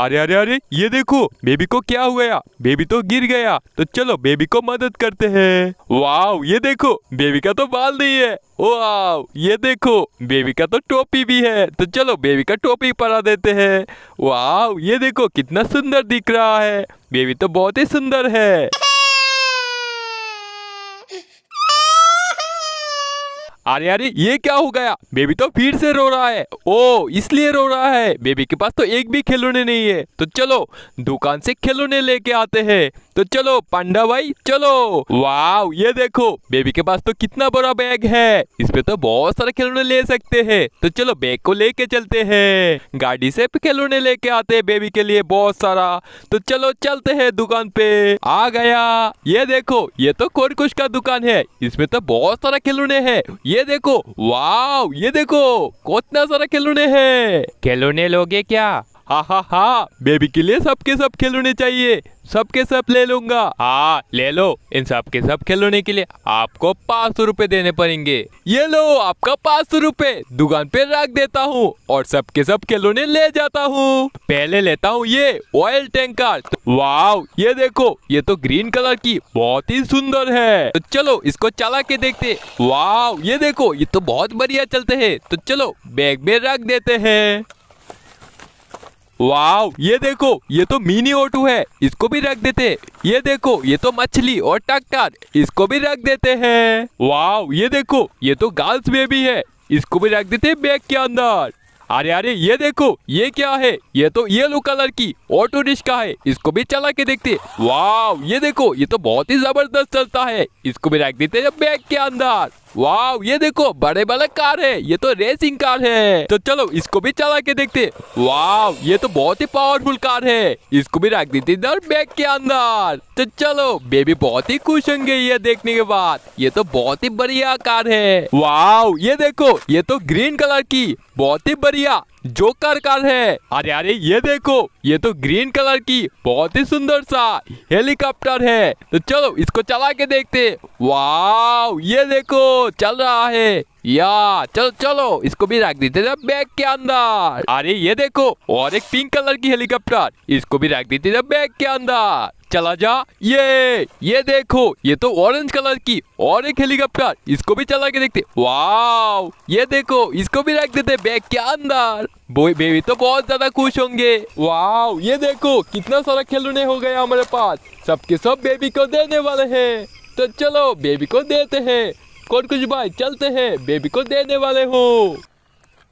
अरे अरे अरे ये देखो बेबी को क्या हो गया बेबी तो गिर गया तो चलो बेबी को मदद करते हैं वाओ ये देखो बेबी का तो बाल नहीं है वाओ ये देखो बेबी का तो टोपी भी है तो चलो बेबी का टोपी पहना देते हैं वाओ ये देखो कितना सुंदर दिख रहा है बेबी तो बहुत ही सुंदर है अरे अरे ये क्या हो गया बेबी तो फिर से रो रहा है ओ इसलिए रो रहा है बेबी के पास तो एक भी खिलौने नहीं है तो चलो दुकान से खिलौने लेके आते हैं तो चलो पांडा भाई चलो वाह ये देखो बेबी के पास तो कितना बड़ा बैग है इसपे तो बहुत सारे खिलौने ले सकते हैं तो चलो बैग को लेके चलते हैं गाड़ी से खिलौने लेके आते हैं बेबी के लिए बहुत सारा तो चलो चलते हैं दुकान पे आ गया ये देखो ये तो कोरकुश का दुकान है इसमें तो बहुत सारा खिलौने है ये ये देखो वाव ये देखो कितना सारा खिलौने हैं खिलौने लोगे क्या हा हा हा बेबी के लिए सबके सब खिलौने चाहिए सबके सब ले लूंगा हाँ ले लो इन सबके सब खिलौने के लिए आपको पाँच सौ रूपए देने पड़ेंगे ये लो आपका पाँच सौ रूपए दुकान पे रख देता हूँ और सबके सब खिलौने ले जाता हूँ पहले लेता हूँ ये ऑयल टैंकर वाव ये देखो ये तो ग्रीन कलर की बहुत ही सुंदर है तो चलो इसको चला के देखते वाव ये देखो ये तो बहुत बढ़िया चलते है तो चलो बैग में रख देते है वाव ये देखो ये तो मिनी ऑटो है इसको भी रख देते ये देखो ये तो मछली और टकटार इसको भी रख देते हैं वाव ये देखो ये तो गर्ल्स बेबी है इसको भी रख देते बैग के अंदर अरे अरे ये देखो ये क्या है ये तो येलो कलर की ऑटो रिक्शा है इसको भी चला के देखते वाव ये देखो ये तो बहुत ही जबरदस्त चलता है इसको भी रख देते बैग के अंदर वाह ये देखो बड़े बड़े कार है ये तो रेसिंग कार है तो चलो इसको भी चला के देखते वाह ये तो बहुत ही पावरफुल कार है इसको भी रख देते इधर बैग के अंदर तो चलो बेबी बहुत ही खुश होंगे ये देखने के बाद ये तो बहुत ही बढ़िया कार है वाह ये देखो ये तो ग्रीन कलर की बहुत ही बढ़िया जोकर कार है अरे अरे ये देखो ये तो ग्रीन कलर की बहुत ही सुंदर सा हेलीकॉप्टर है तो चलो इसको चला के देखते वाह ये देखो चल रहा है या चलो चलो इसको भी रख देते थे बैग के अंदर अरे ये देखो और एक पिंक कलर की हेलीकॉप्टर इसको भी रख देते थे बैग के अंदर चला जा ये ये देखो ये तो ऑरेंज कलर की और एक हेलीकॉप्टर इसको भी चला के देखते वाओ ये देखो इसको भी रख देते बैग के अंदर बेबी तो बहुत ज्यादा खुश होंगे वाओ ये देखो कितना सारा खिलौने हो गया हमारे पास सबके सब बेबी को देने वाले हैं तो चलो बेबी को देते हैं कौन कुछ भाई चलते हैं बेबी को देने वाले हूँ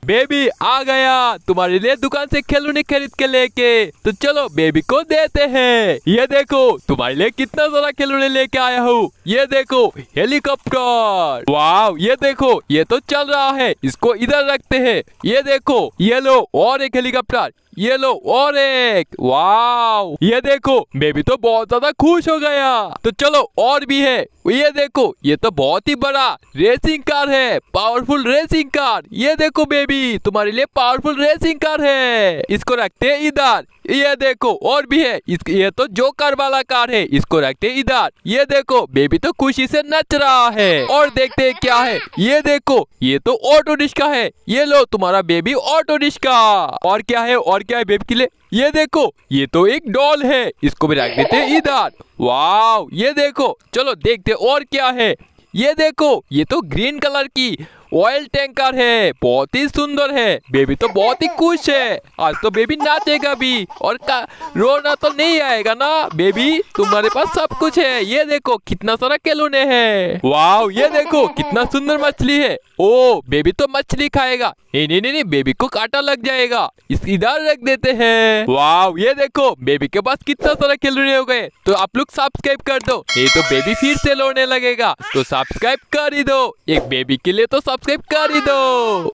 बेबी आ गया तुम्हारे लिए दुकान से खिलौने खरीद के लेके तो चलो बेबी को देते हैं ये देखो तुम्हारे लिए कितना सारा खिलौने लेके आया हूँ ये देखो हेलीकॉप्टर वाव ये देखो ये तो चल रहा है इसको इधर रखते हैं ये देखो ये लो और एक हेलीकॉप्टर लो और एक वाव ये देखो बेबी तो बहुत ज्यादा खुश हो गया तो चलो और भी है ये देखो ये तो बहुत ही बड़ा रेसिंग कार है पावरफुल रेसिंग कार ये देखो बेबी तुम्हारे लिए पावरफुल रेसिंग कार है इसको रखते हैं इधर ये देखो और भी है इस, ये तो जोकर वाला कार है इसको रखते इधर ये देखो बेबी तो खुशी से नच रहा है और देखते क्या है ये देखो ये तो ऑटो रिक्शा है ये लो तुम्हारा बेबी ऑटो रिक्शा और क्या है और क्या है बेबी के लिए ये देखो ये तो एक डॉल है इसको भी रख देते इधर वाह ये देखो चलो देखते और क्या है ये देखो ये तो ग्रीन कलर की ऑयल टैंकर है बहुत ही सुंदर है बेबी तो बहुत ही खुश है आज तो बेबी नाचेगा भी और का रोना तो नहीं आएगा ना बेबी तुम्हारे पास सब कुछ है ये देखो कितना सारा केलोने है वाह ये देखो कितना सुंदर मछली है ओ बेबी तो मछली खाएगा नहीं नहीं नहीं बेबी को काटा लग जाएगा इस इधर रख देते हैं वाह ये देखो बेबी के पास कितना सारा खिलौने हो गए तो आप लोग सब्सक्राइब कर दो नहीं तो बेबी फिर से लोने लगेगा तो सब्सक्राइब कर ही दो एक बेबी के लिए तो सब t Cape Carido!